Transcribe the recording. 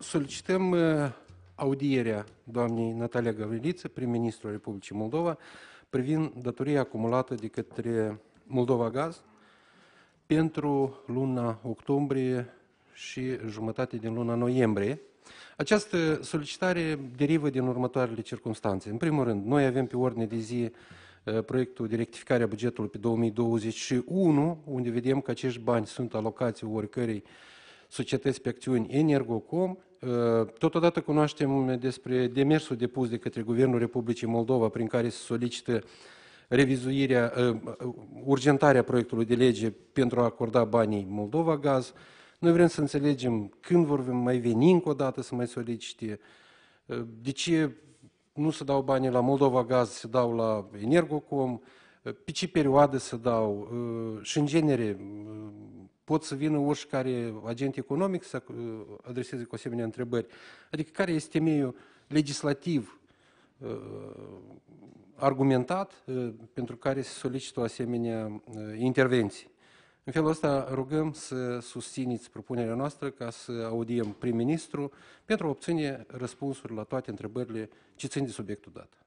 solicităm uh, audierea doamnei Natalia Gavriliță, prim ministru Republicii Moldova, privind datoria acumulată de către Moldova Gaz pentru luna octombrie și jumătate din luna noiembrie. Această solicitare derivă din următoarele circunstanțe. În primul rând, noi avem pe ordine de zi uh, proiectul de rectificare a bugetului pe 2021, unde vedem că acești bani sunt alocați oricărei societăți pe acțiuni Energocom Ă, totodată cunoaștem despre demersul depus de către Guvernul Republicii Moldova prin care se solicită revizuirea, ă, urgentarea proiectului de lege pentru a acorda banii Moldova Gaz. Noi vrem să înțelegem când vor mai veni încă o dată să mai solicite, ă, de ce nu se dau banii la Moldova Gaz, se dau la Energocom, pe ce perioadă se dau și în genere pot să vină oricare agent economic să uh, adreseze cu asemenea întrebări. Adică care este temeiul legislativ uh, argumentat uh, pentru care se solicită o asemenea intervenție. În felul ăsta rugăm să susțineți propunerea noastră ca să audiem prim-ministru pentru a obține răspunsuri la toate întrebările ce țin de subiectul dat.